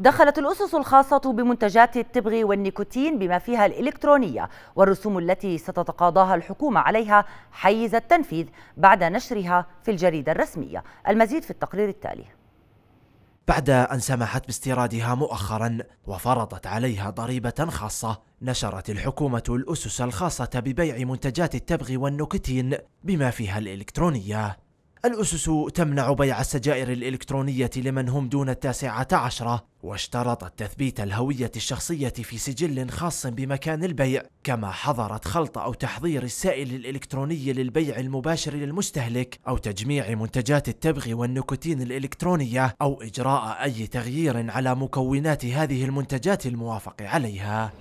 دخلت الأسس الخاصة بمنتجات التبغ والنيكوتين بما فيها الإلكترونية والرسوم التي ستتقاضاها الحكومة عليها حيز التنفيذ بعد نشرها في الجريدة الرسمية المزيد في التقرير التالي بعد أن سمحت باستيرادها مؤخرا وفرضت عليها ضريبة خاصة نشرت الحكومة الأسس الخاصة ببيع منتجات التبغ والنيكوتين بما فيها الإلكترونية الأسس تمنع بيع السجائر الإلكترونية لمن هم دون التاسعة عشرة واشترطت تثبيت الهوية الشخصية في سجل خاص بمكان البيع كما حظرت خلط أو تحضير السائل الإلكتروني للبيع المباشر للمستهلك أو تجميع منتجات التبغ والنيكوتين الإلكترونية أو إجراء أي تغيير على مكونات هذه المنتجات الموافق عليها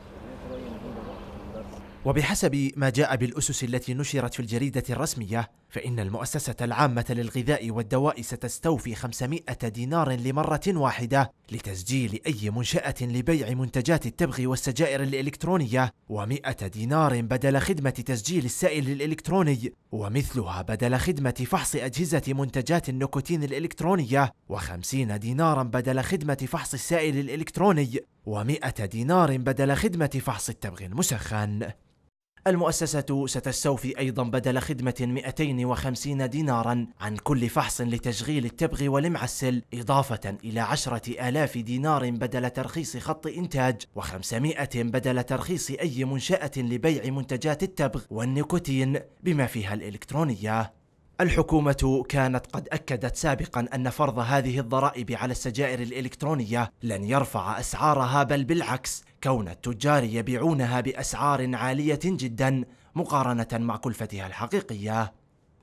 وبحسب ما جاء بالأسس التي نشرت في الجريدة الرسمية فإن المؤسسة العامة للغذاء والدواء ستستوفي 500 دينار لمرة واحدة لتسجيل أي منشأة لبيع منتجات التبغ والسجائر الإلكترونية و100 دينار بدل خدمة تسجيل السائل الإلكتروني ومثلها بدل خدمة فحص أجهزة منتجات النيكوتين الإلكترونية و50 دينارا بدل خدمة فحص السائل الإلكتروني و100 دينار بدل خدمة فحص التبغ المسخن المؤسسة ستستوفي أيضا بدل خدمة 250 دينارا عن كل فحص لتشغيل التبغ والمعسل إضافة إلى 10000 دينار بدل ترخيص خط إنتاج و500 بدل ترخيص أي منشأة لبيع منتجات التبغ والنيكوتين بما فيها الإلكترونية الحكومة كانت قد أكدت سابقا أن فرض هذه الضرائب على السجائر الإلكترونية لن يرفع أسعارها بل بالعكس كون التجار يبيعونها بأسعار عالية جدا مقارنة مع كلفتها الحقيقية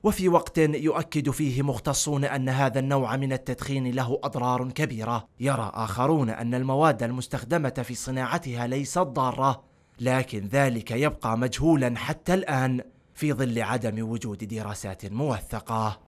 وفي وقت يؤكد فيه مختصون ان هذا النوع من التدخين له اضرار كبيره يرى اخرون ان المواد المستخدمه في صناعتها ليست ضاره لكن ذلك يبقى مجهولا حتى الان في ظل عدم وجود دراسات موثقه